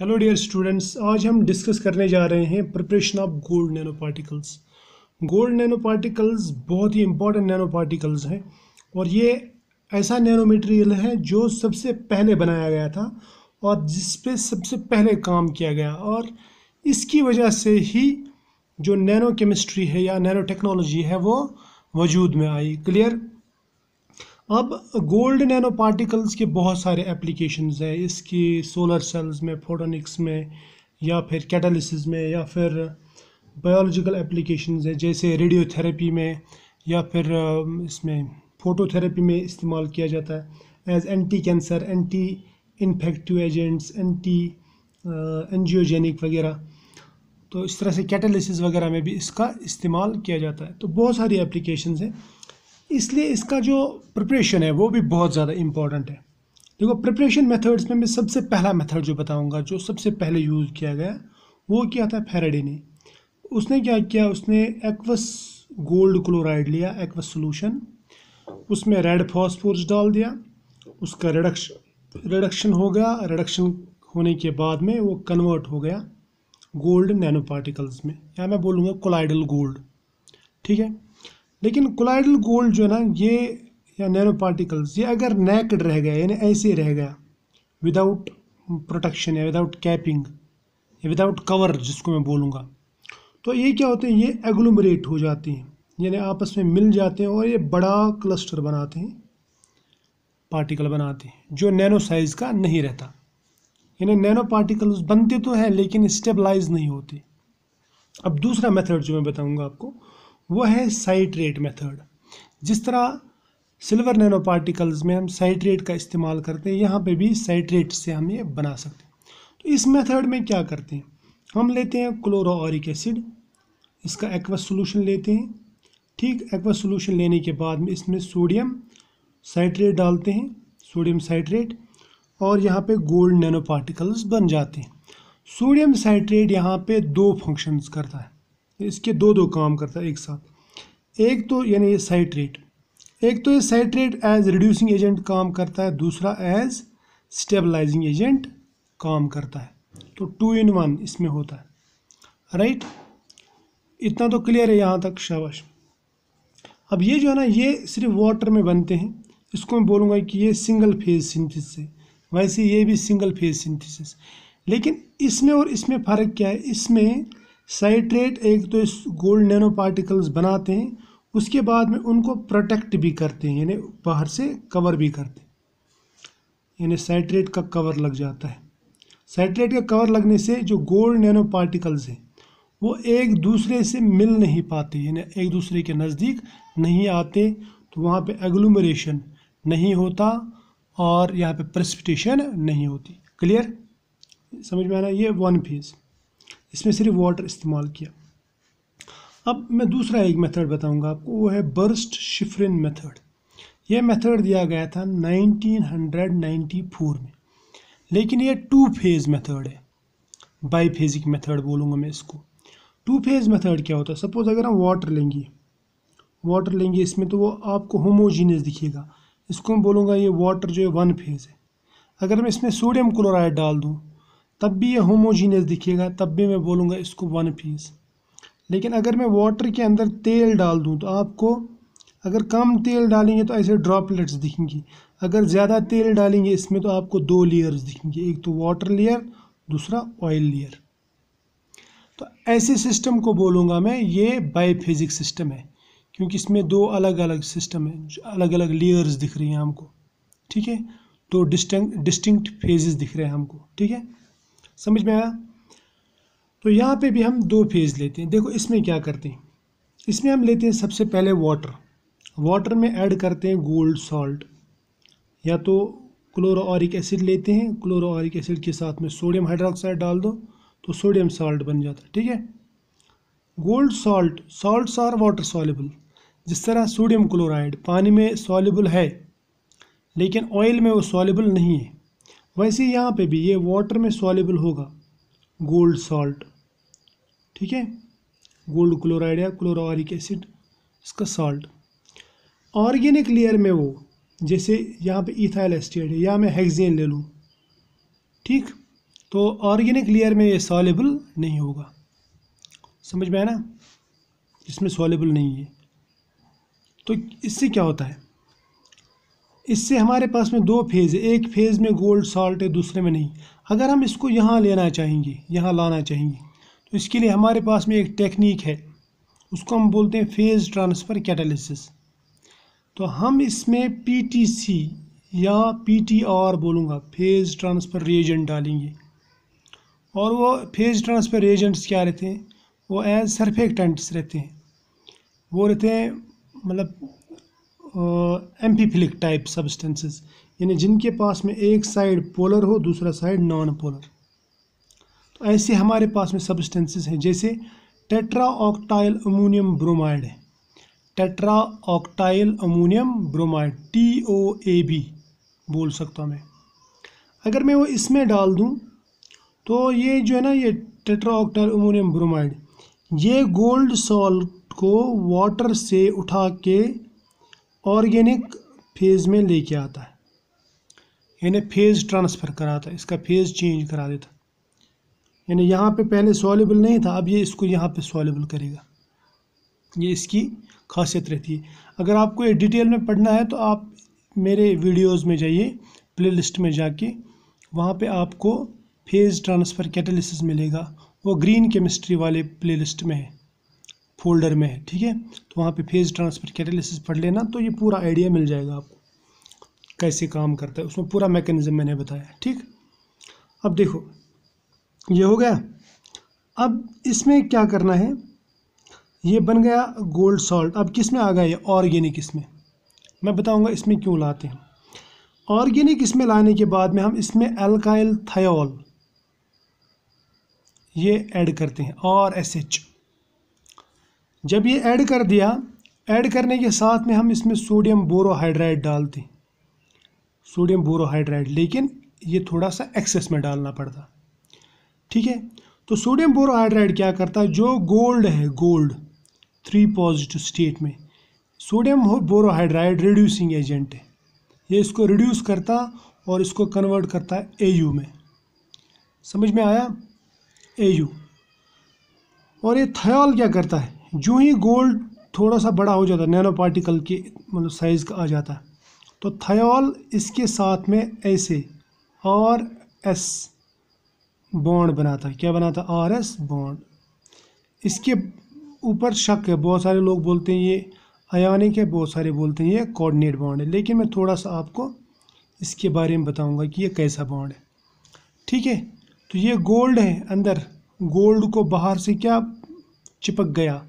hello dear students आज हम discuss करने जा रहे हैं preparation of gold nano particles gold nano particles बहुत ही इंपॉर्टेंट नैनो पार्टिकल्स हैं और ये ऐसा नैनो मटेरियल है जो सबसे पहले बनाया गया था और जिस पे सबसे पहले काम किया गया और इसकी वजह से ही जो नैनो केमिस्ट्री है या नैनो टेक्नोलॉजी है वो वजूद में आई क्लियर अब गोल्ड नैनो पार्टिकल्स के बहुत सारे एप्लीकेशंस हैं इसकी सोलर सेल्स में फोटोनिक्स में या फिर कैटालिसिस में या फिर बायोलॉजिकल एप्लीकेशंस हैं जैसे रेडियोथेरेपी में या फिर इसमें फोटोथेरेपी में इस्तेमाल किया जाता है as anti cancer anti infective agents anti angiogenic वगैरह तो इस तरह से कैटालिसिस वगैरह में भी इसका इस्तेमाल किया जाता है तो बहुत सारी एप्लीकेशंस हैं इसलिए इसका जो प्रिपरेशन है वो भी बहुत ज़्यादा इम्पॉर्टेंट है देखो प्रिपरेशन मेथड्स में मैं सबसे पहला मेथड जो बताऊंगा जो सबसे पहले यूज़ किया गया वो क्या था फेराडे ने उसने क्या किया उसने एक्वस गोल्ड क्लोराइड लिया एक्वस सोलूशन उसमें रेड फॉस्फोर्स डाल दिया उसका रिडक्शन रिडक्शन हो गया रिडक्शन होने के बाद में वो कन्वर्ट हो गया गोल्ड नैनो पार्टिकल्स में या मैं बोलूँगा कोलाइडल गोल्ड ठीक है लेकिन कोलाइडल गोल्ड जो है ना ये या नैनो पार्टिकल्स ये अगर नेकड रह गया यानी ऐसे रह गया विदाउट प्रोटेक्शन या विदाउट कैपिंग या विदाउट कवर जिसको मैं बोलूँगा तो ये क्या होते हैं ये एग्लोमरेट हो जाती हैं यानी आपस में मिल जाते हैं और ये बड़ा क्लस्टर बनाते हैं पार्टिकल बनाते हैं जो नैनो साइज़ का नहीं रहता यानी नैनो पार्टिकल्स बनते तो हैं लेकिन स्टेबलाइज नहीं होते अब दूसरा मेथड जो मैं बताऊंगा आपको वो है साइट्रेट मेथड जिस तरह सिल्वर नैनो पार्टिकल्स में हम साइट्रेट का इस्तेमाल करते हैं यहाँ पे भी साइट्रेट से हम ये बना सकते हैं तो इस मेथड में क्या करते हैं हम लेते हैं क्लोरोरिक एसिड इसका एक्वा सोलूशन लेते हैं ठीक एक्वा सोलूशन लेने के बाद में इसमें सोडियम साइट्रेट डालते हैं सोडियम साइट्रेट और यहाँ पे गोल्ड नैनो पार्टिकल्स बन जाते हैं सोडियम साइट्रेट यहाँ पे दो फंक्शंस करता है इसके दो दो काम करता है एक साथ एक तो यानी ये साइट्रेट एक तो ये साइट्रेट एज रिड्यूसिंग एजेंट काम करता है दूसरा एज स्टेबलाइजिंग एजेंट काम करता है तो टू इन वन इसमें होता है राइट इतना तो क्लियर है यहाँ तक शाबाश अब ये जो है ना ये सिर्फ वाटर में बनते हैं इसको मैं बोलूँगा कि ये सिंगल फेज सिंथिस है वैसे ये भी सिंगल फेज सिंथिस लेकिन इसमें और इसमें फ़र्क क्या है इसमें साइट्रेट एक तो इस गोल्ड नैनो पार्टिकल्स बनाते हैं उसके बाद में उनको प्रोटेक्ट भी करते हैं यानी बाहर से कवर भी करते हैं यानी साइट्रेट का कवर लग जाता है साइट्रेट का कवर लगने से जो गोल्ड नैनो पार्टिकल्स हैं वो एक दूसरे से मिल नहीं पाते यानी एक दूसरे के नज़दीक नहीं आते तो वहाँ पे एग्लूमरेशन नहीं होता और यहाँ पे प्रेसिपिटेशन नहीं होती क्लियर समझ में आना ये वन फेज़ इसमें सिर्फ वाटर इस्तेमाल किया अब मैं दूसरा एक मेथड बताऊंगा आपको वो है बर्स्ट शिफरिन मेथड ये मेथड दिया गया था 1994 में लेकिन ये टू फेज़ मेथड है बाई फेजिक मेथड बोलूँगा मैं इसको टू फेज़ मेथड क्या होता है सपोज़ अगर हम वाटर लेंगे वाटर लेंगे इसमें तो वो आपको होमोजीनियस दिखेगा इसको मैं बोलूँगा ये वाटर जो है वन फेज़ है अगर मैं इसमें सोडियम क्लोराइड डाल दूँ तब भी ये होमोजीनियस दिखेगा तब भी मैं बोलूँगा इसको वन पीस लेकिन अगर मैं वाटर के अंदर तेल डाल दूँ तो आपको अगर कम तेल डालेंगे तो ऐसे ड्रॉपलेट्स दिखेंगी अगर ज़्यादा तेल डालेंगे इसमें तो आपको दो लेयर्स दिखेंगे एक तो वाटर लेयर दूसरा ऑयल लेयर तो ऐसे सिस्टम को बोलूँगा मैं ये बायोफिजिक सिस्टम है क्योंकि इसमें दो अलग अलग सिस्टम है अलग अलग लेयर्स दिख रही हैं हमको ठीक है तो डिस्टिंग डिस्टिंक्ट फेजेस दिख रहे हैं हमको ठीक है समझ में आया तो यहाँ पे भी हम दो फेज़ लेते हैं देखो इसमें क्या करते हैं इसमें हम लेते हैं सबसे पहले वाटर वाटर में ऐड करते हैं गोल्ड सॉल्ट या तो क्लोरोरिक एसिड लेते हैं क्लोरोरिक एसिड के साथ में सोडियम हाइड्रोक्साइड डाल दो तो सोडियम सॉल्ट बन जाता है ठीक है gold salt salt are water soluble जिस तरह सोडियम क्लोराइड पानी में सॉलेबल है लेकिन ऑयल में वो सॉलेबल नहीं है वैसे यहाँ पे भी ये वाटर में सॉलेबल होगा गोल्ड सॉल्ट ठीक है गोल्ड क्लोराइड या क्लोरारिक एसिड इसका सॉल्ट ऑर्गेनिक लेयर में वो जैसे यहाँ पे इथाइल एस्टेड है या मैं हेक्सेन ले लूँ ठीक तो ऑर्गेनिक लेयर में ये सॉलेबल नहीं होगा समझ में आया ना इसमें सॉलेबल नहीं है तो इससे क्या होता है इससे हमारे पास में दो फेज़ है एक फेज़ में गोल्ड सॉल्ट है दूसरे में नहीं अगर हम इसको यहाँ लेना चाहेंगे यहाँ लाना चाहेंगे तो इसके लिए हमारे पास में एक टेक्निक है उसको हम बोलते हैं फेज़ ट्रांसफ़र कैटालिसिस तो हम इसमें पीटीसी या पीटीआर बोलूँगा फेज़ ट्रांसफ़र रिएजेंट डालेंगे और वो फेज़ ट्रांसफ़र रिएजेंट्स क्या रहते हैं वो एज सरफेक्टेंट्स रहते हैं वो रहते हैं मतलब एम्पीफिलिक टाइप सब्सटेंसेस यानी जिनके पास में एक साइड पोलर हो दूसरा साइड नॉन पोलर तो ऐसे हमारे पास में सब्सटेंसेस हैं जैसे टेट्रा ऑक्टाइल अमोनियम ब्रोमाइड है tetra octyl ammonium bromide T O A B बोल सकता हूँ मैं अगर मैं वो इसमें डाल दूँ तो ये जो है ना ये टेट्रा ऑक्टाइल अमोनियम ब्रोमाइड ये गोल्ड सॉल्ट को वाटर से उठा के ऑर्गेनिक फेज़ में लेके आता है यानी फेज़ ट्रांसफ़र कराता है इसका फेज़ चेंज करा देता यानी यहाँ पे पहले सॉलेबल नहीं था अब ये इसको यहाँ पे सॉलेबल करेगा ये इसकी खासियत रहती है अगर आपको ये डिटेल में पढ़ना है तो आप मेरे वीडियोस में जाइए प्लेलिस्ट में जाके वहाँ पे आपको फेज़ ट्रांसफ़र कैटलिस मिलेगा वो ग्रीन केमिस्ट्री वाले प्ले में है फोल्डर में है ठीक है तो वहाँ पे फेज ट्रांसफर कैटेलिसिस पढ़ लेना तो ये पूरा आइडिया मिल जाएगा आपको कैसे काम करता है उसमें पूरा मैकेनिज़्म मैंने बताया ठीक अब देखो ये हो गया अब इसमें क्या करना है ये बन गया गोल्ड सॉल्ट अब किस में आ गया ये ऑर्गेनिक इसमें मैं बताऊँगा इसमें क्यों लाते हैं ऑर्गेनिक इसमें लाने के बाद में हम इसमें एल्काइल थायोल ये ऐड करते हैं और एस एच जब ये ऐड कर दिया ऐड करने के साथ में हम इसमें सोडियम बोरोहाइड्राइड डालते सोडियम बोरोहाइड्राइड लेकिन ये थोड़ा सा एक्सेस में डालना पड़ता ठीक है तो सोडियम बोरोहाइड्राइड क्या करता है जो गोल्ड है गोल्ड थ्री पॉजिटिव स्टेट में सोडियम बोरोहाइड्राइड रिड्यूसिंग एजेंट है ये इसको रिड्यूस करता और इसको कन्वर्ट करता है ए में समझ में आया ए और ये थयाल क्या करता है जो ही गोल्ड थोड़ा सा बड़ा हो जाता है नैनो पार्टिकल के मतलब साइज़ का आ जाता है तो थायोल इसके साथ में ऐसे आर एस बॉन्ड बनाता है क्या बनाता है आर एस बॉन्ड इसके ऊपर शक है बहुत सारे लोग बोलते हैं ये अयानिक है बहुत सारे बोलते हैं ये कोऑर्डिनेट बॉन्ड है लेकिन मैं थोड़ा सा आपको इसके बारे में बताऊंगा कि ये कैसा बॉन्ड है ठीक है तो ये गोल्ड है अंदर गोल्ड को बाहर से क्या चिपक गया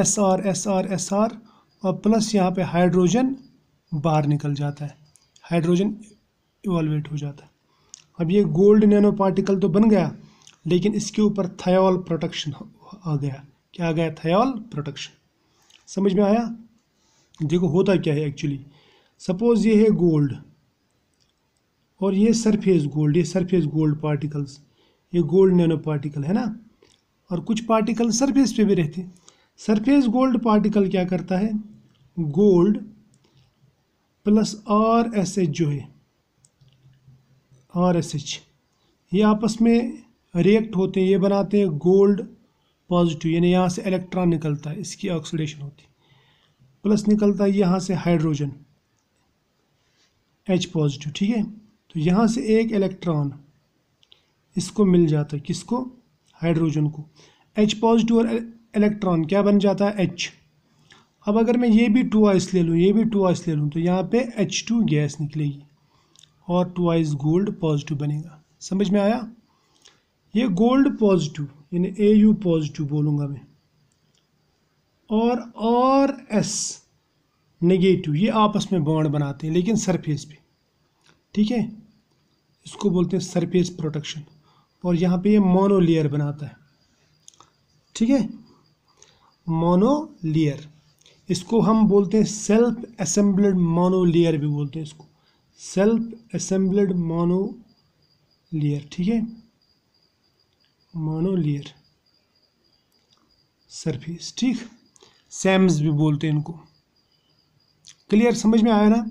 S R S R S R और प्लस यहाँ पे हाइड्रोजन बाहर निकल जाता है हाइड्रोजन इवॉल्वेट हो जाता है अब ये गोल्ड नैनो पार्टिकल तो बन गया लेकिन इसके ऊपर थायोल प्रोटेक्शन आ गया क्या आ गया थायोल प्रोटेक्शन समझ में आया देखो होता क्या है एक्चुअली सपोज ये है गोल्ड और ये सरफेस गोल्ड ये सरफेस गोल्ड पार्टिकल्स ये गोल्ड नैनो पार्टिकल है ना और कुछ पार्टिकल सरफेस पे भी रहते सरफेस गोल्ड पार्टिकल क्या करता है gold plus R S H जो है आर एस एच ये आपस में रिएक्ट होते हैं ये बनाते हैं गोल्ड पॉजिटिव यानी यहाँ से इलेक्ट्रॉन निकलता है इसकी ऑक्सीडेशन होती है प्लस निकलता है यहाँ से हाइड्रोजन एच पॉजिटिव ठीक है तो यहाँ से एक इलेक्ट्रॉन इसको मिल जाता है किसको हाइड्रोजन को एच पॉजिटिव और इलेक्ट्रॉन क्या बन जाता है एच अब अगर मैं ये भी टू आइस ले लूँ ये भी टू आइस ले लूँ तो यहाँ पे एच टू गैस निकलेगी और टू आइस गोल्ड पॉजिटिव बनेगा समझ में आया ये गोल्ड पॉजिटिव यानी ए यू पॉजिटिव बोलूँगा मैं और आर एस नेगेटिव ये आपस में बॉन्ड बनाते हैं लेकिन सरफेस पे ठीक है इसको बोलते हैं सरफेस प्रोटेक्शन और यहाँ पे ये मोनोलेयर बनाता है ठीक है मोनोलियर इसको हम बोलते हैं सेल्फ असेंबल्ड मोनोलियर भी बोलते हैं इसको सेल्फ असेंबल्ड मोनोलियर ठीक है मोनोलियर सरफेस ठीक सैम्स भी बोलते हैं इनको क्लियर समझ में आया ना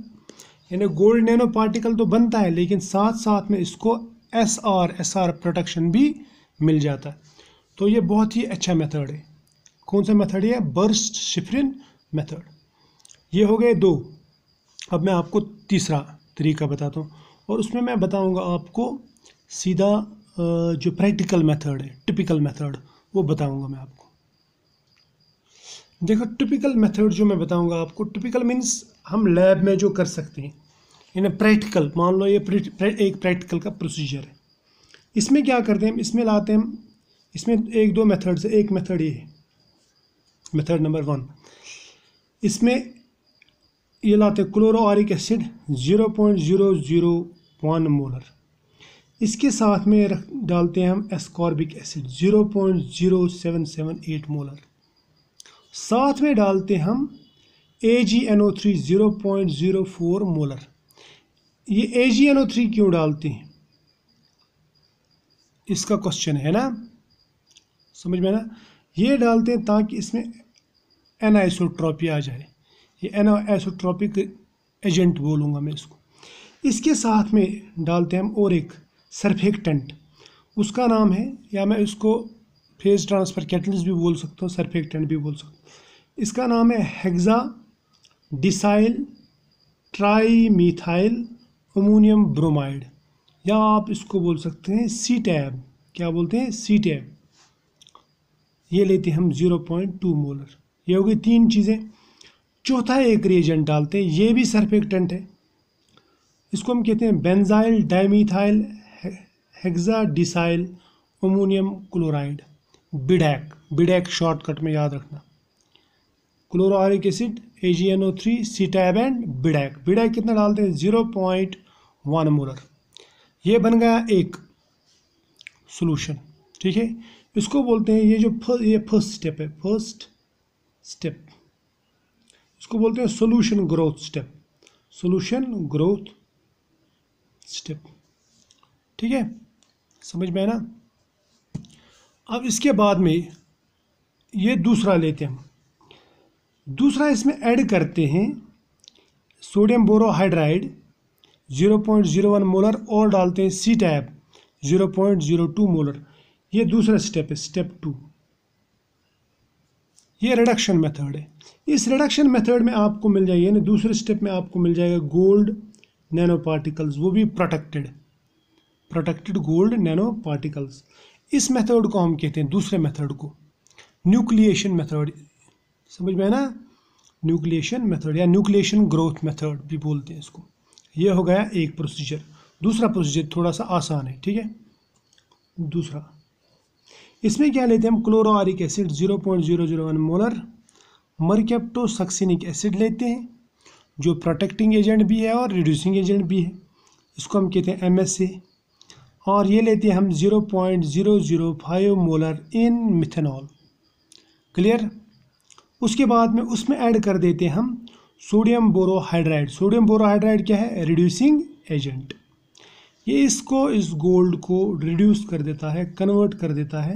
यानी गोल्ड नैनो पार्टिकल तो बनता है लेकिन साथ साथ में इसको S R S R protection भी मिल जाता है तो ये बहुत ही अच्छा मेथड है कौन सा मेथड है बर्स्ट शिफरिन मेथड ये हो गए दो अब मैं आपको तीसरा तरीका बताता हूँ और उसमें मैं बताऊँगा आपको सीधा जो प्रैक्टिकल मेथड है टिपिकल मेथड वो बताऊँगा मैं आपको देखो टिपिकल मेथड जो मैं बताऊँगा आपको टिपिकल मीन्स हम लैब में जो कर सकते हैं यानी प्रैक्टिकल मान लो ये एक प्रैक्टिकल का प्रोसीजर है इसमें क्या करते हैं इसमें लाते हैं इसमें एक दो मेथड है एक मेथड ये है मेथड नंबर वन इसमें ये लाते chloroauric acid zero point zero zero one molar इसके साथ में रख डालते हैं हम ascorbic acid zero point zero seven seven eight molar साथ में डालते हैं हम A G N O three zero point zero four molar ये A G N O three क्यों डालते हैं इसका क्वेश्चन है ना समझ में ना ये डालते हैं ताकि इसमें एनाइसोट्रॉपी आ जाए ये एनाइसोट्रॉपिक एजेंट बोलूँगा मैं इसको इसके साथ में डालते हैं हम और एक सरफेक्टेंट उसका नाम है या मैं इसको फेज ट्रांसफ़र कैटलिस्ट भी बोल सकता हूँ सरफेक्टेंट भी बोल सकता हूँ इसका नाम है hexadecyl trimethyl ammonium bromide या आप इसको बोल सकते हैं सी टैब क्या बोलते हैं सी टैब ये लेते हैं हम ज़ीरो पॉइंट टू मोलर ये हो गई तीन चीज़ें चौथा एक रिएजेंट डालते हैं ये भी सर्फेक्टेंट है इसको हम कहते हैं benzyl dimethyl hexadecyl ammonium chloride BDAC BDAC shortcut में याद रखना chloroauric acid A G N O three CTAB and BDAC BDAC कितना डालते हैं ज़ीरो पॉइंट वन मोलर ये बन गया एक सोलूशन ठीक है इसको बोलते हैं ये जो फर्स्ट ये फर्स्ट स्टेप है फर्स्ट स्टेप इसको बोलते हैं solution growth step solution growth step ठीक है समझ में ना अब इसके बाद में ये दूसरा लेते हैं दूसरा इसमें ऐड करते हैं सोडियम बोरोहाइड्राइड 0.01 मोलर और डालते हैं सी टैप 0.02 मोलर ये दूसरा स्टेप है स्टेप टू ये रिडक्शन मेथड है इस रिडक्शन मेथड में आपको मिल जाएगी यानी दूसरे स्टेप में आपको मिल जाएगा गोल्ड नैनो पार्टिकल्स वो भी protected protected gold nano particles इस मेथड को हम कहते हैं दूसरे मेथड को न्यूक्लिएशन मेथड समझ में ना न्यूक्लिएशन मेथड या न्यूक्लिएशन ग्रोथ मेथड भी बोलते हैं इसको ये हो गया एक प्रोसीजर दूसरा प्रोसीजर थोड़ा सा आसान है ठीक है दूसरा इसमें क्या लेते हैं हम chloroauric acid zero point zero zero one molar succinic acid लेते हैं जो प्रोटेक्टिंग एजेंट भी है और रिड्यूसिंग एजेंट भी है इसको हम कहते हैं एम और ये लेते हैं हम zero point zero zero five molar in methanol clear उसके बाद में उसमें ऐड कर देते हैं हम सोडियम बोरोहाइड्राइड सोडियम बोरोहाइड्राइड क्या है रिड्यूसिंग एजेंट ये इसको इस गोल्ड को रिड्यूस कर देता है कन्वर्ट कर देता है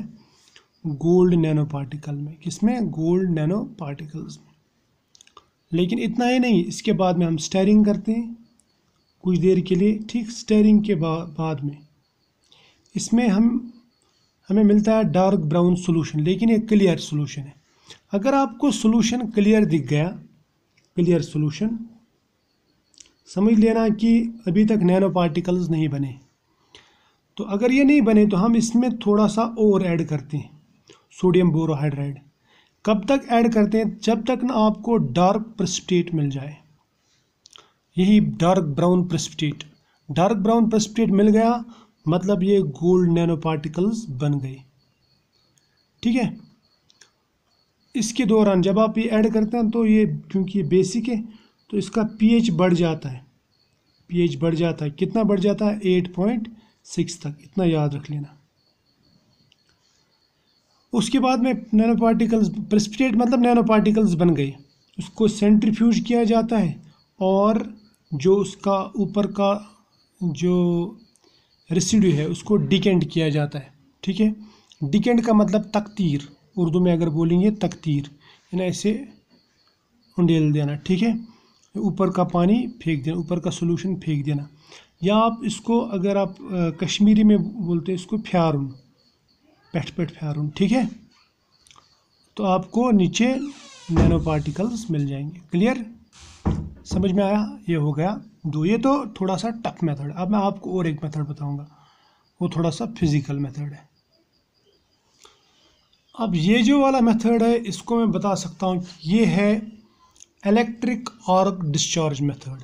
गोल्ड नैनो पार्टिकल में किसमें गोल्ड नैनो पार्टिकल्स में लेकिन इतना ही नहीं इसके बाद में हम स्टेरिंग करते हैं कुछ देर के लिए ठीक स्टेरिंग के बा, बाद में इसमें हम हमें मिलता है डार्क ब्राउन सोलूशन लेकिन ये क्लियर सोलूशन है अगर आपको सोलूशन क्लियर दिख गया क्लियर सोलूशन समझ लेना कि अभी तक नैनो पार्टिकल्स नहीं बने तो अगर ये नहीं बने तो हम इसमें थोड़ा सा और ऐड करते हैं सोडियम बोरोहाइड्राइड कब तक ऐड करते हैं जब तक ना आपको डार्क प्रस्टेट मिल जाए यही dark brown precipitate dark brown precipitate मिल गया मतलब ये गोल्ड नैनो पार्टिकल्स बन गए ठीक है इसके दौरान जब आप ये ऐड करते हैं तो ये क्योंकि ये बेसिक है तो इसका पीएच बढ़ जाता है पीएच बढ़ जाता है कितना बढ़ जाता है एट पॉइंट सिक्स तक इतना याद रख लेना उसके बाद में नैनो पार्टिकल्स प्रेसिपिटेट मतलब नैनो पार्टिकल्स बन गए उसको सेंट्रीफ्यूज किया जाता है और जो उसका ऊपर का जो रेसिड्यू है उसको डिकेंड किया जाता है ठीक है डिकेंड का मतलब तकतीर उर्दू में अगर बोलेंगे तकतीर यानी ऐसे उंडेल देना ठीक है ऊपर का पानी फेंक देना ऊपर का सोल्यूशन फेंक देना या आप इसको अगर आप कश्मीरी में बोलते हैं इसको फ्यारून पेट पेट फ्यारून ठीक है तो आपको नीचे नैनो पार्टिकल्स मिल जाएंगे क्लियर समझ में आया ये हो गया दो ये तो थोड़ा सा टफ मेथड अब मैं आपको और एक मेथड बताऊंगा वो थोड़ा सा फिज़िकल मेथड है अब ये जो वाला मेथड है इसको मैं बता सकता हूँ ये है इलेक्ट्रिक ऑर्ग डिस्चार्ज मेथड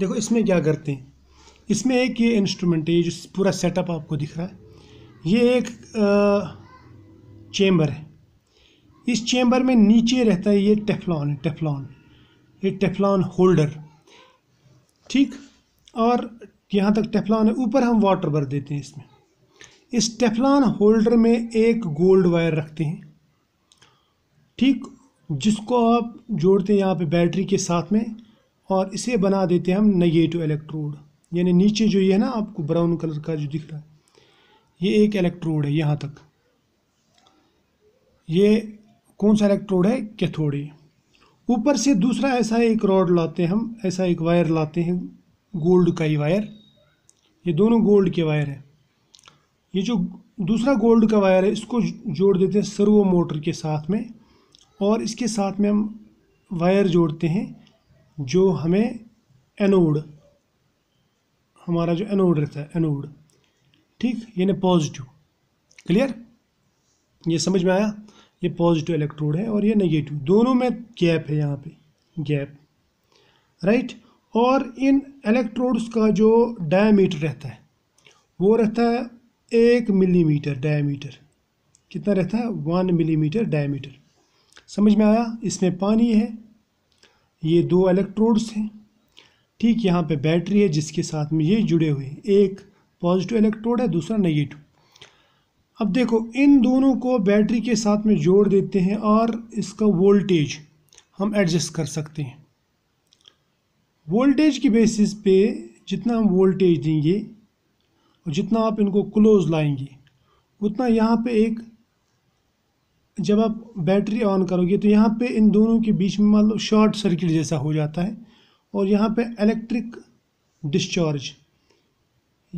देखो इसमें क्या करते हैं इसमें एक ये इंस्ट्रूमेंट है ये जो पूरा सेटअप आपको दिख रहा है ये एक आ, चेम्बर है इस चेम्बर में नीचे रहता है ये टेफलॉन टेफलॉन ये टेफलॉन होल्डर ठीक और यहाँ तक टेफलॉन है ऊपर हम वाटर भर देते हैं इसमें इस टेफलॉन होल्डर में एक गोल्ड वायर रखते हैं ठीक जिसको आप जोड़ते हैं यहाँ पे बैटरी के साथ में और इसे बना देते हैं हम नेगेटिव इलेक्ट्रोड यानी नीचे जो ये है ना आपको ब्राउन कलर का जो दिख रहा है ये एक इलेक्ट्रोड है यहाँ तक ये कौन सा इलेक्ट्रोड है कैथोड ऊपर से दूसरा ऐसा एक रॉड लाते हैं हम ऐसा एक वायर लाते हैं गोल्ड का ही वायर ये दोनों गोल्ड के वायर हैं ये जो दूसरा गोल्ड का वायर है इसको जोड़ देते हैं सर्वो मोटर के साथ में और इसके साथ में हम वायर जोड़ते हैं जो हमें एनोड हमारा जो एनोड रहता है एनोड ठीक यानी पॉजिटिव क्लियर ये समझ में आया ये पॉजिटिव इलेक्ट्रोड है और ये नेगेटिव दोनों में गैप है यहाँ पे गैप राइट और इन इलेक्ट्रोड्स का जो डायमीटर रहता है वो रहता है एक मिलीमीटर डायमीटर कितना रहता है वन मिलीमीटर डायमीटर समझ में आया इसमें पानी है ये दो इलेक्ट्रोड्स हैं ठीक यहाँ पे बैटरी है जिसके साथ में ये जुड़े हुए हैं एक पॉजिटिव इलेक्ट्रोड है दूसरा नेगेटिव अब देखो इन दोनों को बैटरी के साथ में जोड़ देते हैं और इसका वोल्टेज हम एडजस्ट कर सकते हैं वोल्टेज की बेसिस पे जितना हम वोल्टेज देंगे और जितना आप इनको क्लोज लाएंगे उतना यहाँ पे एक जब आप बैटरी ऑन करोगे तो यहाँ पे इन दोनों के बीच में मतलब शॉर्ट सर्किट जैसा हो जाता है और यहाँ पे इलेक्ट्रिक डिस्चार्ज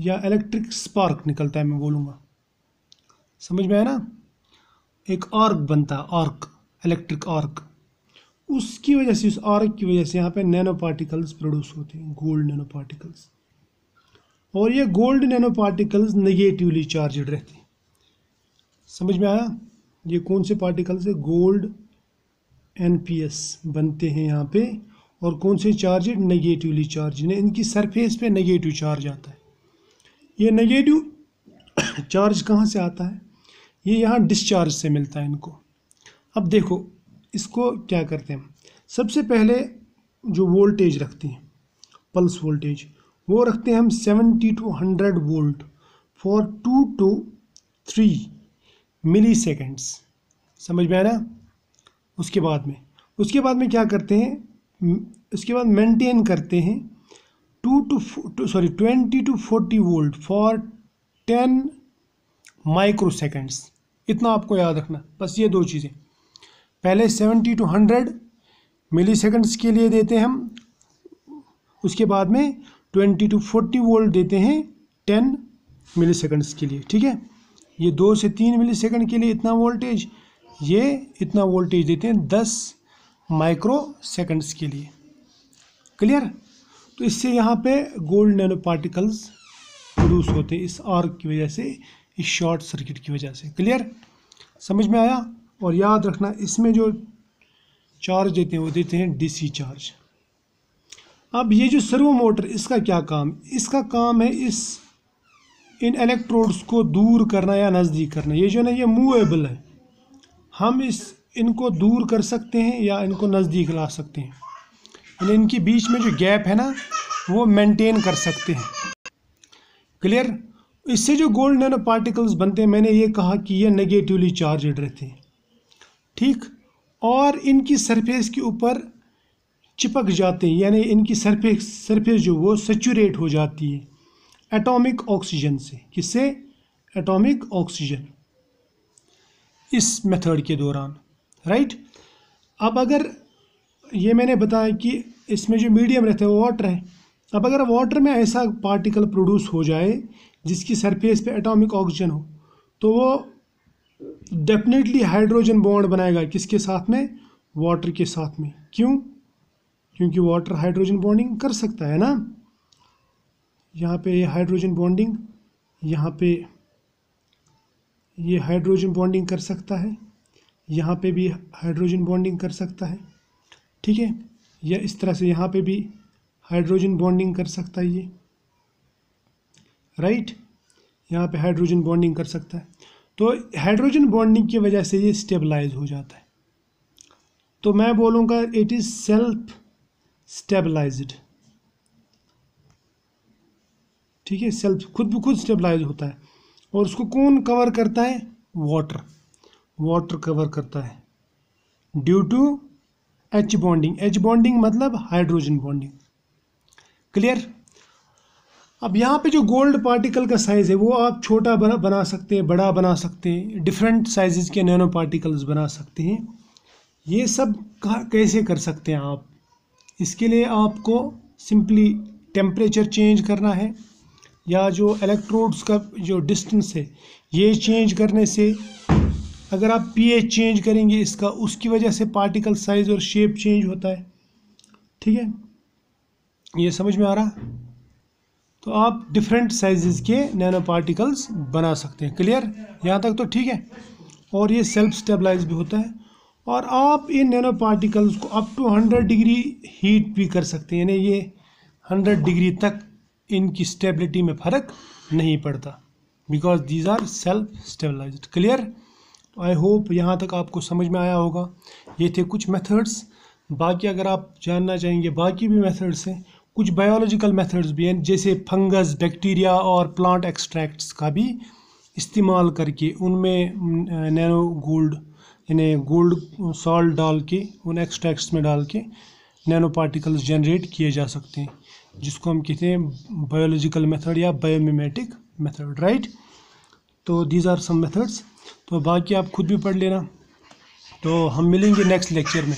या इलेक्ट्रिक स्पार्क निकलता है मैं बोलूँगा समझ में आया ना एक आर्क बनता है आर्क इलेक्ट्रिक आर्क उसकी वजह से उस आर्क की वजह से यहाँ पे नैनो पार्टिकल्स प्रोड्यूस होते हैं गोल्ड नैनो पार्टिकल्स और ये gold nano particles negatively charge रहते हैं समझ में आया ये कौन से पार्टिकल से गोल्ड एन बनते हैं यहाँ पे और कौन से चार्ज नेगेटिवली चार्ज ने इनकी सरफेस पे नेगेटिव चार्ज आता है ये नेगेटिव चार्ज कहाँ से आता है ये यहाँ डिस्चार्ज से मिलता है इनको अब देखो इसको क्या करते हैं सबसे पहले जो वोल्टेज रखते हैं पल्स वोल्टेज वो रखते हैं हम seventy two hundred volt for two to three milliseconds समझ में आया ना उसके बाद में उसके बाद में क्या करते हैं उसके बाद मेंटेन करते हैं two two sorry twenty to forty volt for ten microseconds इतना आपको याद रखना बस ये दो चीज़ें पहले seventy two hundred milliseconds के लिए देते हैं हम उसके बाद में ट्वेंटी टू फोर्टी वोल्ट देते हैं टेन मिली सेकेंड्स के लिए ठीक है ये दो से तीन मिली सेकेंड के लिए इतना वोल्टेज ये इतना वोल्टेज देते हैं दस माइक्रो सेकेंड्स के लिए क्लियर तो इससे यहाँ पे गोल्ड नैनो पार्टिकल्स प्रोड्यूस होते हैं इस आर्क की वजह से इस शॉर्ट सर्किट की वजह से क्लियर समझ में आया और याद रखना इसमें जो चार्ज देते हैं वो देते हैं डीसी चार्ज अब ये जो सर्वो मोटर इसका क्या काम इसका काम है इस इन इलेक्ट्रोड्स को दूर करना या नज़दीक करना ये जो है ना ये मूवेबल है हम इस इनको दूर कर सकते हैं या इनको नज़दीक ला सकते हैं यानी इनके बीच में जो गैप है ना वो मेंटेन कर सकते हैं क्लियर इससे जो गोल्ड नैनो पार्टिकल्स बनते हैं मैंने ये कहा कि ये नेगेटिवली चार्जड रहते हैं ठीक और इनकी सरफेस के ऊपर चिपक जाते हैं यानी इनकी सरफेस सरफेस जो वो सेचूरेट हो जाती है एटॉमिक ऑक्सीजन से किससे एटॉमिक ऑक्सीजन इस मेथड के दौरान राइट अब अगर ये मैंने बताया कि इसमें जो मीडियम रहता है वो वाटर है अब अगर वाटर में ऐसा पार्टिकल प्रोड्यूस हो जाए जिसकी सरफेस पे एटॉमिक ऑक्सीजन हो तो वो डेफिनेटली हाइड्रोजन बॉन्ड बनाएगा किसके साथ में वाटर के साथ में क्यों क्योंकि वाटर हाइड्रोजन बॉन्डिंग कर सकता है ना यहाँ पे ये हाइड्रोजन बॉन्डिंग यहाँ पे ये हाइड्रोजन बॉन्डिंग कर सकता है यहाँ पे भी हाइड्रोजन बॉन्डिंग कर सकता है ठीक है या इस तरह से यहाँ पे भी हाइड्रोजन बॉन्डिंग कर सकता है ये राइट यहाँ पे हाइड्रोजन बॉन्डिंग कर सकता है तो हाइड्रोजन बॉन्डिंग की वजह से ये स्टेबलाइज हो जाता है तो मैं बोलूँगा इट इज़ सेल्फ स्टेबलाइज्ड ठीक है सेल्फ खुद ब खुद स्टेबलाइज होता है और उसको कौन कवर करता है वाटर वाटर कवर करता है due to H bonding H bonding मतलब हाइड्रोजन बॉन्डिंग क्लियर अब यहाँ पे जो गोल्ड पार्टिकल का साइज़ है वो आप छोटा बना बना सकते हैं बड़ा बना सकते हैं डिफरेंट साइज के नैनो पार्टिकल्स बना सकते हैं ये सब कैसे कर सकते हैं आप इसके लिए आपको सिंपली टेम्परेचर चेंज करना है या जो इलेक्ट्रोड्स का जो डिस्टेंस है ये चेंज करने से अगर आप पीएच चेंज करेंगे इसका उसकी वजह से पार्टिकल साइज़ और शेप चेंज होता है ठीक है ये समझ में आ रहा तो आप डिफरेंट साइजेस के नैनो पार्टिकल्स बना सकते हैं क्लियर यहाँ तक तो ठीक है और ये सेल्फ स्टेबलाइज भी होता है और आप इन नैनो पार्टिकल्स को अप टू 100 डिग्री हीट भी कर सकते हैं यानी ये 100 डिग्री तक इनकी स्टेबिलिटी में फ़र्क नहीं पड़ता because these are self stabilize clear I hope यहाँ तक आपको समझ में आया होगा ये थे कुछ मेथड्स बाकी अगर आप जानना चाहेंगे बाकी भी मेथड्स हैं कुछ बायोलॉजिकल मेथड्स भी हैं जैसे फंगस बैक्टीरिया और प्लांट एक्सट्रैक्ट्स का भी इस्तेमाल करके उनमें नैनो गोल्ड यानी गोल्ड सॉल्ट डाल के उन एक्सट्रैक्ट्स में डाल के नैनो पार्टिकल्स जनरेट किए जा सकते हैं जिसको हम कहते हैं बायोलॉजिकल मेथड या बायोमीमेटिक मेथड राइट तो दीज आर सम मेथड्स तो बाकी आप खुद भी पढ़ लेना तो हम मिलेंगे नेक्स्ट लेक्चर में